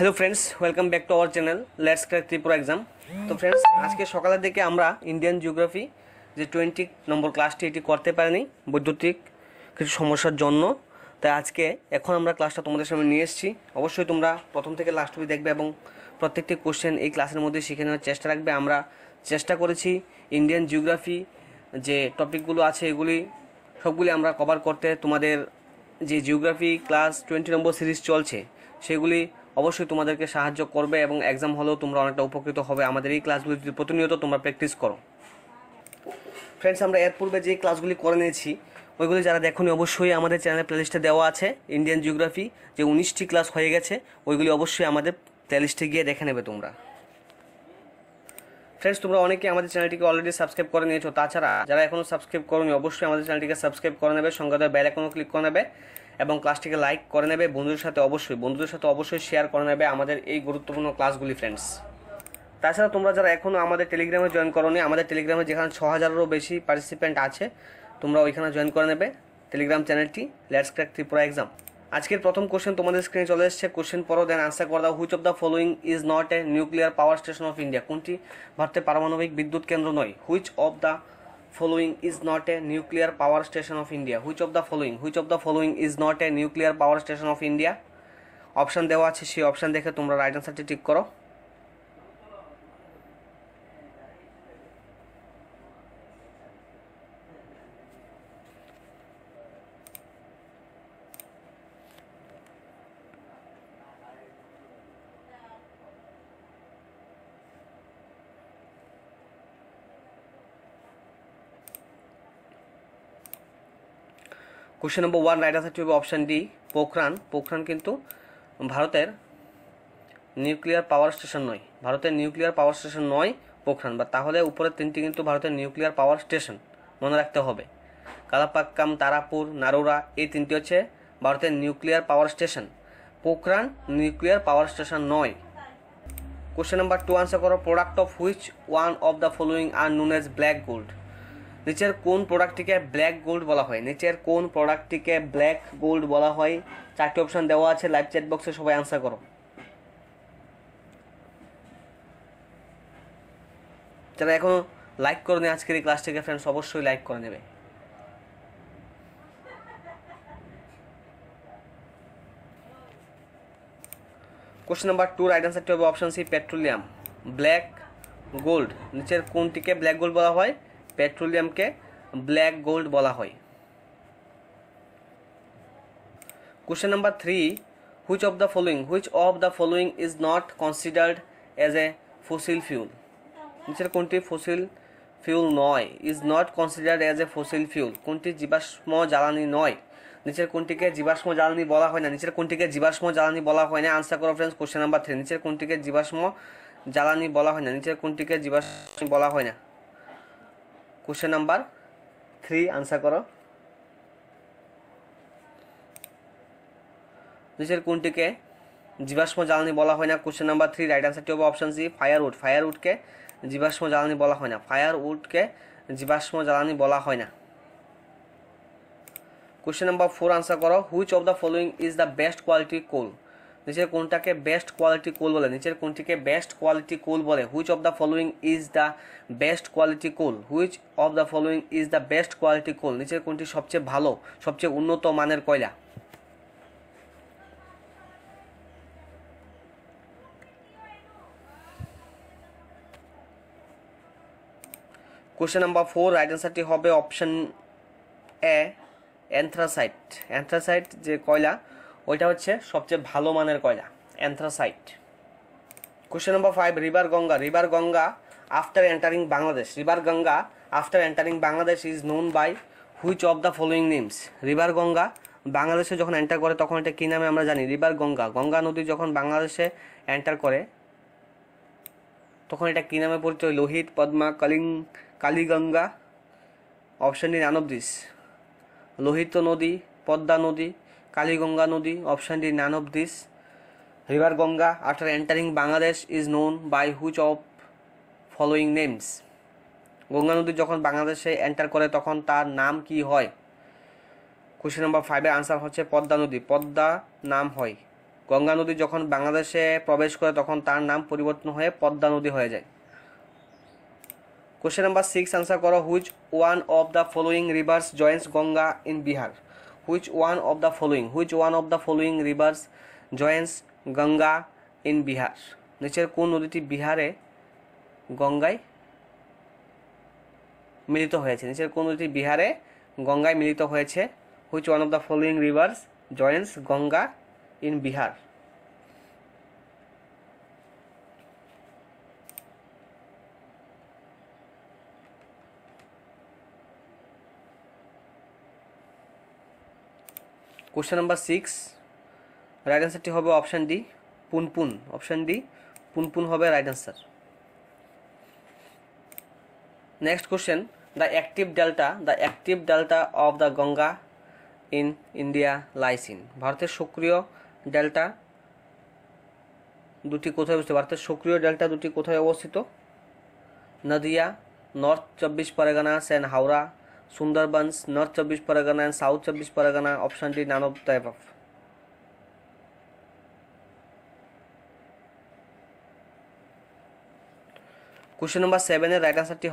hello friends welcome back to our channel let's crack Tripura exam তো friends আজকে সকালের দিকে আমরা ইন্ডিয়ান জিওগ্রাফি যে টোয়েন্টি নম্বর ক্লাসটি এটি করতে পারিনি বৈদ্যুতিক কিছু সমস্যার জন্য তাই আজকে এখন আমরা ক্লাসটা তোমাদের সামনে নিয়ে এসেছি অবশ্যই তোমরা প্রথম থেকে লাস্ট অবধি দেখবে এবং প্রত্যেকটি কোশ্চেন এই ক্লাসের মধ্যে শিখে নেওয়ার চেষ্টা রাখবে আমরা চেষ্টা করেছি ইন্ডিয়ান জিওগ্রাফি যে টপিকগুলো আছে এগুলি সবগুলি আমরা কভার করতে তোমাদের যে geography class twenty number series চলছে সেগুলি অবশ্যই তোমাদেরকে সাহায্য করবে এবং এক্সাম হলেও তোমরা অনেকটা উপকৃত হবে আমাদের এই ক্লাসগুলি যদি প্রতিনিয়ত তোমরা প্র্যাকটিস করো ফ্রেন্ডস আমরা এর পূর্বে যে ক্লাসগুলি করে নিয়েছি ওইগুলি যারা দেখুনি অবশ্যই আমাদের চ্যানেলে প্লেলিস্টে দেওয়া আছে ইন্ডিয়ান জিওগ্রাফি যে উনিশটি ক্লাস হয়ে গেছে ওইগুলি অবশ্যই আমাদের প্লেলিস্টে গিয়ে দেখে নেবে তোমরা ফ্রেন্ডস তোমরা অনেকে আমাদের চ্যানেলটিকে অলরেডি সাবস্ক্রাইব করে নিয়েছো তাছাড়া যারা এখনও সাবস্ক্রাইব করোনি অবশ্যই আমাদের চ্যানেলটিকে সাবস্ক্রাইব করে নেবে সঙ্গে বেল আইকনও ক্লিক করে নেবে এবং ক্লাসটিকে লাইক করে নেবে বন্ধুদের সাথে অবশ্যই বন্ধুদের সাথে অবশ্যই শেয়ার করে নেবে আমাদের এই গুরুত্বপূর্ণ ক্লাসগুলি ফ্রেন্ডস তাছাড়া তোমরা যারা এখনও আমাদের টেলিগ্রামে জয়েন করোনি আমাদের টেলিগ্রামে যেখানে ছ হাজারেরও বেশি পার্টিসিপেন্ট আছে তোমরা ওইখানে জয়েন করে নেবে টেলিগ্রাম চ্যানেলটি লেটস ক্র্যাক ত্রিপুরা এক্সাম আজকের প্রথম কোশ্চেন তোমাদের স্ক্রিনে চলে এসেছে কোশ্চেন পরও দেন আনসার করে দাও which of the following is not a nuclear power station of India কোনটি ভারতের পারমাণবিক বিদ্যুৎ কেন্দ্র নয় which of the following is not a nuclear power station of India which of the following which of the following is not a nuclear power station of India option দেওয়া আছে সেই option দেখে তোমরা রাইট অ্যান্সারটি ঠিক করো question number one right আনসারটি হবে অপশান ডি পোখরান পোখরান কিন্তু ভারতের নিউক্লিয়ার পাওয়ার স্টেশন নয় ভারতের নিউক্লিয়ার পাওয়ার স্টেশন নয় পোখরান বা তাহলে উপরের তিনটি কিন্তু ভারতের নিউক্লিয়ার পাওয়ার স্টেশন মনে রাখতে হবে কালাপাক্কাম তারাপুর নারোরা এই তিনটি হচ্ছে ভারতের nuclear power station Pokhran nuclear power station নয় কোশ্চেন নাম্বার টু আনসার করো product of which one of the following are known as black gold নিচের কোন প্রোডাক্টটিকে ব্ল্যাক গোল্ড বলা হয় নিচের কোন প্রোডাক্টটিকে ব্ল্যাক গোল্ড বলা হয় চারটি অপশান দেওয়া আছে লাইভ চ্যাট বক্সে সবাই আনসার করো যারা এখনও লাইক করে নেয় আজকের এই ক্লাসটিকে ফ্রেন্ডস অবশ্যই লাইক করে নেবে কোশ্চেন নাম্বার টু রাইট অ্যান্সারটি হবে option C petroleum black gold নিচের কোনটিকে ব্ল্যাক গোল্ড বলা হয় পেট্রোলিয়ামকে ব্ল্যাক গোল্ড বলা হয় question number three which of the following which of the following is not considered as a fossil fuel নিচের কোনটি ফসিল ফিউল নয় is not considered as a fossil fuel কোনটি জীবাশ্ম জ্বালানি নয় নিচের কোনটিকে জীবাশ্ম জ্বালানি বলা হয় না নিচের কোনটিকে জীবাশ্ম জ্বালানি বলা হয় না আনসার করো ফ্রেন্ডস কোশ্চেন নাম্বার থ্রি নিচের কোনটিকে জীবাশ্ম জ্বালানি বলা হয় না নিচের কোনটিকে জীবাশ্ম বলা হয় না কোশ্চেন নাম্বার থ্রি আনসার করো নিচের কোনটিকে জীবাশ্ম জ্বালানি বলা হয় না কোশ্চেন নাম্বার থ্রি রাইট আনসারটি হবে অপশান সি ফায়ারউড ফায়ারউডকে জীবাশ্ম জ্বালানি বলা হয় না ফায়ারউডকে জীবাশ্ম জ্বালানি বলা হয় না কোশ্চেন নাম্বার ফোর আনসার করো which of the following is the best quality coal নিচের কোনটাকে বেস্ট কোয়ালিটি কোল বলে নিচের কোনটিকে বেস্ট কোয়ালিটি কোল বলে which of the following is the best quality coal which of the following is the best quality coal নিচের কোনটি সবচেয়ে ভালো সবচেয়ে উন্নত মানের কয়লা কোশ্চেন নাম্বার ফোর রাইট অ্যান্সারটি হবে অপশন এ অ্যান্থ্রাসাইট অ্যান্থ্রাসাইট যে কয়লা ওইটা হচ্ছে সবচেয়ে ভালো মানের কয়লা anthracite question number five river Ganga river Ganga after entering Bangladesh river Ganga after entering Bangladesh is known by which of the following names river Ganga বাংলাদেশে যখন এন্টার করে তখন এটা কী নামে আমরা জানি রিভার গঙ্গা গঙ্গা নদী যখন বাংলাদেশে এন্টার করে তখন এটা কী নামে পরিচয় লোহিত পদ্মা কালিং Kaliganga option D none this Lohit নদী পদ্মা নদী কালীগঙ্গা নদী option D none of this river Ganga after entering Bangladesh is known by which of following names Ganga নদী যখন বাংলাদেশে এন্টার করে তখন তার নাম কি হয় কোশ্চেন নম্বর ফাইভের আনসার হচ্ছে পদ্মা নদী পদ্মা নাম হয় গঙ্গা নদী যখন বাংলাদেশে প্রবেশ করে তখন তার নাম পরিবর্তন হয়ে পদ্মা নদী হয়ে যায় কোশ্চেন নাম্বার সিক্স আনসার করো which one of the following rivers joints Ganga in Bihar which one of the following which one of the following rivers joins Ganga in Bihar নিচের কোন নদীটি বিহারে গঙ্গায় মিলিত হয়েছে নিচের কোন নদীটি বিহারে গঙ্গায় মিলিত হয়েছে which one of the following rivers joins Ganga in Bihar question number six right অ্যান্সারটি হবে option D Punpun option D Punpun হবে right answer next question the active delta the active delta of the Ganga in India lies in ভারতের সক্রিয় delta দুটি কোথায় অবস্থিত ভারতের সক্রিয় ডেল্টা দুটি কোথায় অবস্থিত নদিয়া নর্থ চব্বিশ পরগনা সেন হাওড়া सुंदरबंस नॉर्थ चौबीस परगना एंड साउथ चब्बीस Pargana option D none of the question number seven এর आंसर टी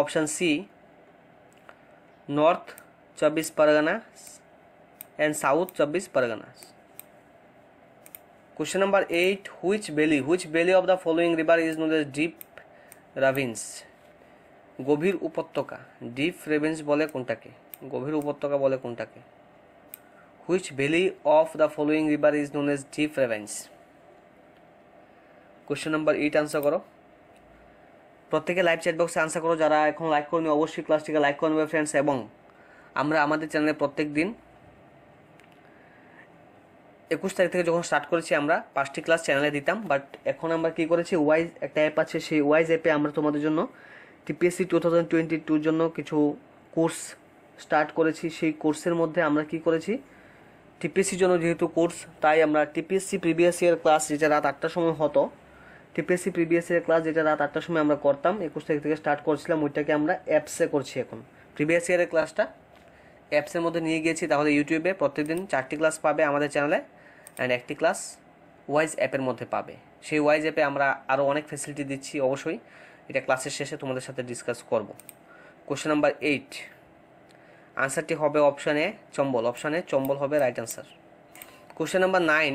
option C north north Pargana and south south Pargana question number eight which valley which valley of the following river is known as deep ravines গভীর উপত্যকা deep রেভেন্স বলে কোনটাকে গভীর উপত্যকা বলে কোনটাকে which valley of the following river is known as deep ravines question number eight answer করো প্রত্যেকে লাইভ চ্যাট বক্সে আনসার করো যারা এখন লাইক করনি অবশ্যই ক্লাসটিকে লাইক করে নেবে ফ্রেন্ডস এবং আমরা আমাদের চ্যানেলে প্রত্যেক দিন একুশ তারিখ থেকে যখন স্টার্ট করেছি আমরা পাঁচটি ক্লাস চ্যানেলে দিতাম বাট এখন আমরা কি করেছি ওয়াইজ একটা অ্যাপ আছে সেই ওয়াইজ অ্যাপে আমরা তোমাদের জন্য টিপিএসসি টু থাউজেন্ড টোয়েন্টি টুর জন্য কিছু কোর্স স্টার্ট করেছি সেই কোর্সের মধ্যে আমরা কি করেছি টিপিএসসির জন্য যেহেতু কোর্স তাই আমরা টিপিএসসি প্রিভিয়াস ইয়ার ক্লাস যেটা রাত আটটার সময় হতো টিপিএসসি প্রিভিয়াস ইয়ার ক্লাস যেটা রাত আটটার সময় আমরা করতাম একুশ তারিখ থেকে স্টার্ট করছিলাম ওইটাকে আমরা অ্যাপসে করছি এখন প্রিভিয়াস ইয়ারের ক্লাসটা অ্যাপসের মধ্যে নিয়ে গিয়েছি তাহলে ইউটিউবে প্রত্যেকদিন চারটি ক্লাস পাবে আমাদের চ্যানেলে অ্যান্ড একটি ক্লাস ওয়াইজ অ্যাপের মধ্যে পাবে সেই ওয়াইজ অ্যাপে আমরা আরও অনেক ফেসিলিটি দিচ্ছি অবশ্যই এটা ক্লাসের শেষে তোমাদের সাথে ডিসকাস করব কোশ্চেন নাম্বার এইট আনসারটি হবে অপশানে চম্বল অপশানে চম্বল হবে right answer question number nine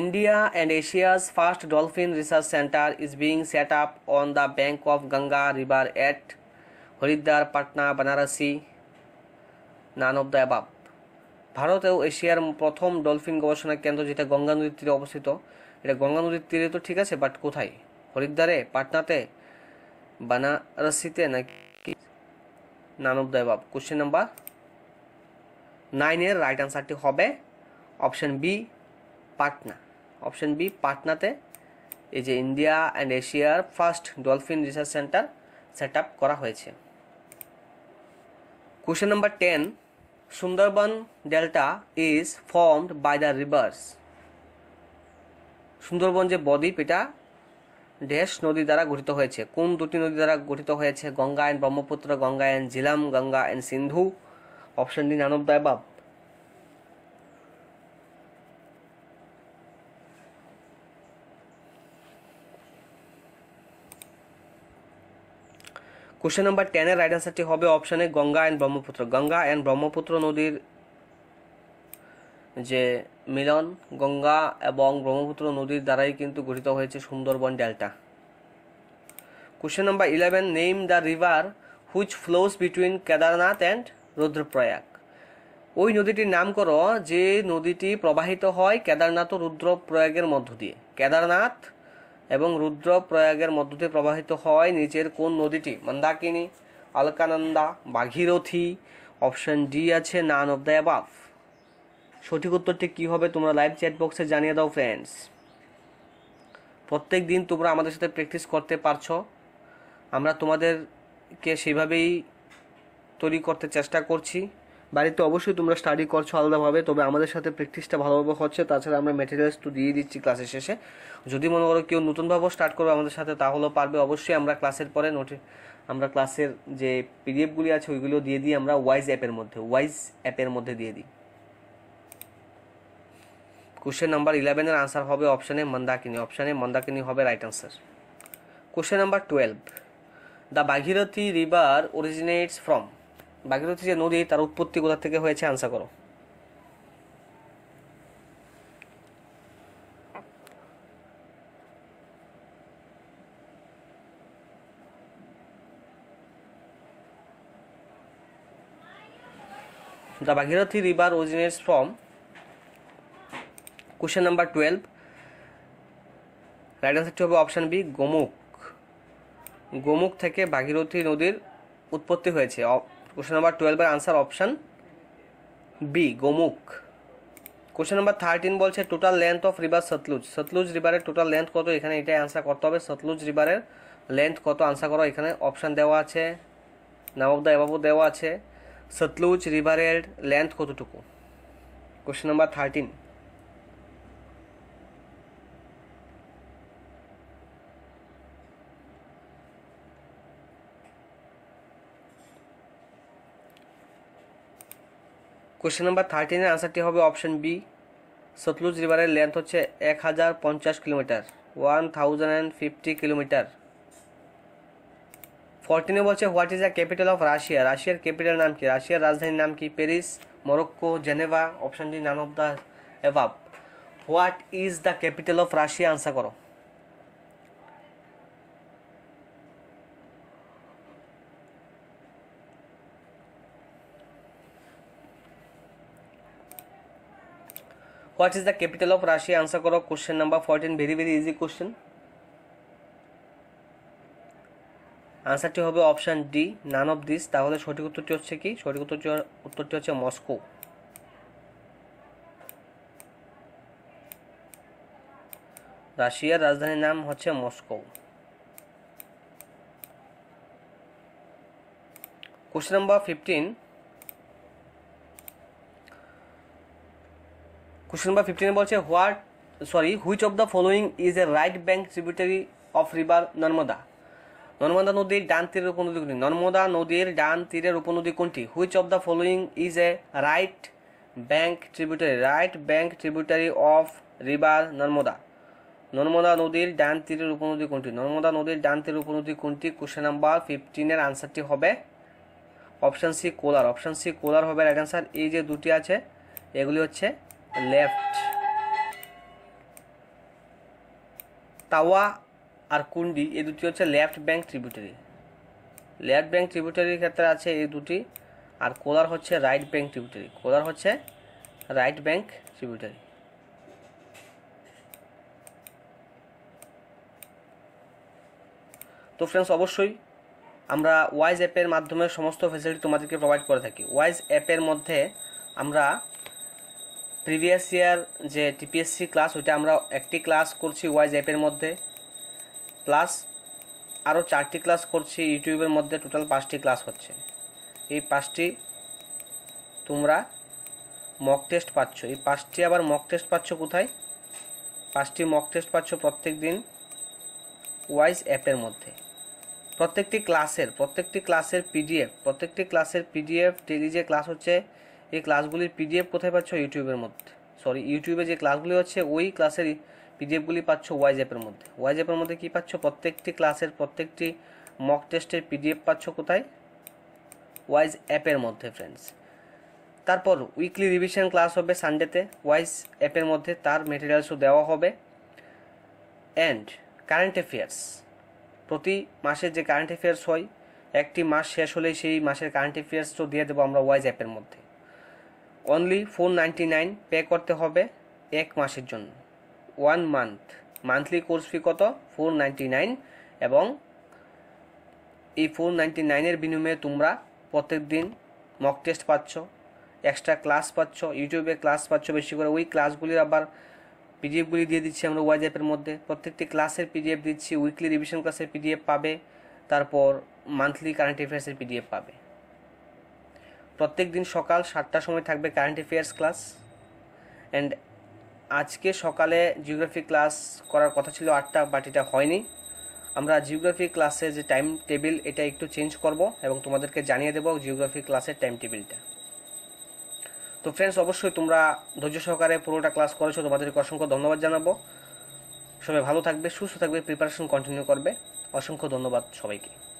India and Asia's first dolphin research centre is being set up on the bank of Ganga river at Haridwar Patna Varanasi none of the above Bharat ও এশিয়ার প্রথম ডলফিন গবেষণা কেন্দ্র যেটা গঙ্গা নদীর তীরে অবস্থিত এটা গঙ্গা নদীর তীরে তো ঠিক আছে বাট কোথায় হরিদ্বারে পাটনাতে বানারসিতে নাকি নানবদয় বাব কোশ্চেন নাম্বার নাইনের রাইট আনসারটি হবে option B Patna option B পাটনাতে এই যে ইন্ডিয়া অ্যান্ড এশিয়ার first dolphin research centre set up করা হয়েছে question number ten Sundarban delta is formed by the rivers Sundarban যে বদ্বীপ এটা দেশ নদী দ্বারা গঠিত হয়েছে কোন দুটি নদী দ্বারা গঠিত হয়েছে Ganga and Brahmaputra Ganga and Jhelum Ganga and Sindhu option D none of the above question number টেনের রাইট অ্যান্সারটি হবে অপশানে গঙ্গা অ্যান্ড ব্রহ্মপুত্র গঙ্গা অ্যান্ড ব্রহ্মপুত্র নদীর যে মিলন গঙ্গা এবং ব্রহ্মপুত্র নদীর দ্বারাই কিন্তু গঠিত হয়েছে Sundarban delta question number eleven name the river which flows between Kedarnath and Rudraprayag ওই নদীটির নাম করো যে নদীটি প্রবাহিত হয় কেদারনাথ ও রুদ্রপ্রয়াগের মধ্য দিয়ে কেদারনাথ এবং রুদ্রপ্রয়াগের মধ্য দিয়ে প্রবাহিত হয় নিচের কোন নদীটি মন্দাকিনী আলকানন্দা বাঘিরথী অপশন ডি আছে নান অব দ্য অ্যাবাভ সঠিক উত্তরটি কী হবে তোমরা লাইভ চ্যাট বক্সে জানিয়ে দাও ফ্রেন্ডস প্রত্যেক দিন তোমরা আমাদের সাথে প্র্যাকটিস করতে পারছো আমরা তোমাদেরকে সেভাবেই তৈরি করতে চেষ্টা করছি বাড়িতে অবশ্যই তোমরা স্টাডি করছো আলাদাভাবে তবে আমাদের সাথে প্র্যাকটিসটা ভালোভাবে হচ্ছে তাছাড়া আমরা মেটেরিয়ালস তো দিয়ে দিচ্ছি ক্লাসের শেষে যদি মনে করো কেউ নতুনভাবেও স্টার্ট করবে আমাদের সাথে তাহলেও পারবে অবশ্যই আমরা ক্লাসের পরে নোটে আমরা ক্লাসের যে পিডিএফগুলি আছে ওইগুলো দিয়ে দিই আমরা ওয়াইজ অ্যাপের মধ্যে ওয়াইজ অ্যাপের মধ্যে দিয়ে দিই কোশ্চেন নাম্বার ইলেভেনের আনসার হবে অপশানে মন্দাকিনী অপশানে মন্দাকিনী হবে right answer question number twelve the Bhagirathi river originates from Bhagirathi যে নদী তার উৎপত্তি কোথা থেকে হয়েছে আনসার করো the Bhagirathi river originates from question number twelve right আনসারটি হবে অপশান বি গোমুখ গোমুখ থেকে ভাগীরথী নদীর উৎপত্তি হয়েছে কোশ্চেন নাম্বার টুয়েলভের answer option B Gomukh question number thirteen বলছে total length of river Sutlej Sutlej রিভারের টোটাল লেন্থ কত এখানে এটাই আনসার করতে হবে সতলুজ রিভারের লেন্থ কত আনসার করো এখানে অপশান দেওয়া আছে নাম অফ দ্য এবাবু দেওয়া আছে সতলুজ রিভারের লেন্থ কতটুকু question number thirteen question number থার্টিনের আনসারটি হবে অপশন বি সতলুজ রিভারের লেন্থ হচ্ছে এক হাজার পঞ্চাশ kilometre one thousand and fifty kilometre ফোরটিনে বলছে what is the capital of Russia রাশিয়ার ক্যাপিটাল নাম কি রাশিয়ার রাজধানীর নাম কি Paris Morocco Geneva option D none of the above what is the capital of Russia answer করো what is the capital of Russia answer করো question number fourteen very very easy question আনসারটি হবে option D none of this তাহলে সঠিক উত্তরটি হচ্ছে কি সঠিক উত্তরটি উত্তরটি হচ্ছে মস্কো রাশিয়ার রাজধানীর নাম হচ্ছে Moscow question number fifteen question number ফিফটিনে বলছে what sorry which of the following is a right bank tributary of river Narmada Narmada নদীর ডান তীরের উপনদী কোনটি নর্মদা নদীর ডান তীরের উপনদী কোনটি which of the following is a right bank tributary right bank tributary of river Narmada Narmada নদীর ডান তীরের উপনদী কোনটি নর্মদা নদীর ডান তীরের উপনদী কোনটি কোশ্চেন নাম্বার ফিফটিনের আনসারটি হবে option C Kolar option C Kolar হবে রাইট আনসার এই যে দুটি আছে এগুলি হচ্ছে লেফট তাওয়া আর কুন্ডি এই দুটি হচ্ছে left bank tributary left bank ট্রিবিউটারির ক্ষেত্রে আছে এই দুটি আর কোলার হচ্ছে রাইট ব্যাঙ্ক ট্রিবিউটারি কোলার হচ্ছে রাইট ব্যাঙ্ক ট্রিবিউটারি তো ফ্রেন্ডস অবশ্যই আমরা ওয়াইজ অ্যাপের মাধ্যমে সমস্ত ফেসিলিটি তোমাদেরকে প্রোভাইড করে থাকি ওয়াইজ অ্যাপের মধ্যে আমরা প্রিভিয়াস ইয়ার যে টিপিএসসি ক্লাস ওইটা আমরা একটি ক্লাস করছি ওয়াইজ অ্যাপের মধ্যে প্লাস আরও চারটি ক্লাস করছি ইউটিউবের মধ্যে টোটাল পাঁচটি ক্লাস হচ্ছে এই পাঁচটি তোমরা মক টেস্ট পাচ্ছ এই পাঁচটি আবার মক টেস্ট পাচ্ছ কোথায় পাঁচটি মক টেস্ট পাচ্ছ প্রত্যেক দিন ওয়াইজ অ্যাপের মধ্যে প্রত্যেকটি ক্লাসের প্রত্যেকটি ক্লাসের পিডিএফ প্রত্যেকটি ক্লাসের পিডিএফ ডেলি যে ক্লাস হচ্ছে এই ক্লাসগুলির পিডিএফ কোথায় পাচ্ছ ইউটিউবের মধ্যে সরি ইউটিউবে যে ক্লাসগুলি হচ্ছে ওই ক্লাসের পিডিএফগুলি পাচ্ছ ওয়াইজ অ্যাপের মধ্যে ওয়াইজ অ্যাপের মধ্যে কী পাচ্ছ প্রত্যেকটি ক্লাসের প্রত্যেকটি মক টেস্টের পিডিএফ পাচ্ছ কোথায় ওয়াইজ অ্যাপের মধ্যে ফ্রেন্ডস তারপর উইকলি রিভিশন ক্লাস হবে সানডেতে ওয়াইজ অ্যাপের মধ্যে তার মেটেরিয়ালসও দেওয়া হবে অ্যান্ড কারেন্ট অ্যাফেয়ার্স প্রতি মাসে যে কারেন্ট অ্যাফেয়ার্স হয় একটি মাস শেষ হলেই সেই মাসের কারেন্ট অ্যাফেয়ার্সও দিয়ে দেবো আমরা ওয়াইজ অ্যাপের মধ্যে only four ninety nine pay করতে হবে এক মাসের জন্য one month monthly course fee কত ফোর নাইনটি নাইন এবং এই ফোর নাইনটি নাইনের বিনিময়ে তোমরা প্রত্যেক দিন মক টেস্ট পাচ্ছ এক্সট্রা ক্লাস পাচ্ছ ইউটিউবে ক্লাস পাচ্ছ বেশি করে ওই ক্লাসগুলির আবার পিডিএফগুলি দিয়ে দিচ্ছি আমরা ওয়াজ অ্যাপের মধ্যে প্রত্যেকটি ক্লাসের পিডিএফ দিচ্ছি উইকলি রিভিশন ক্লাসের পিডিএফ পাবে তারপর মান্থলি কারেন্ট অ্যাফেয়ার্সের পিডিএফ পাবে প্রত্যেক দিন সকাল সাতটার সময় থাকবে কারেন্ট অ্যাফেয়ার্স ক্লাস অ্যান্ড আজকে সকালে জিওগ্রাফি ক্লাস করার কথা ছিল আটটা বাট এটা হয়নি আমরা জিওগ্রাফি ক্লাসে যে টাইম টেবিল এটা একটু চেঞ্জ করব এবং তোমাদেরকে জানিয়ে দেবো জিওগ্রাফি ক্লাসের টাইম টেবিলটা তো ফ্রেন্ডস অবশ্যই তোমরা ধৈর্য সহকারে পুরোটা ক্লাস করেছো তোমাদেরকে অসংখ্য ধন্যবাদ জানাবো সবাই ভালো থাকবে সুস্থ থাকবে প্রিপারেশন কন্টিনিউ করবে অসংখ্য ধন্যবাদ সবাইকে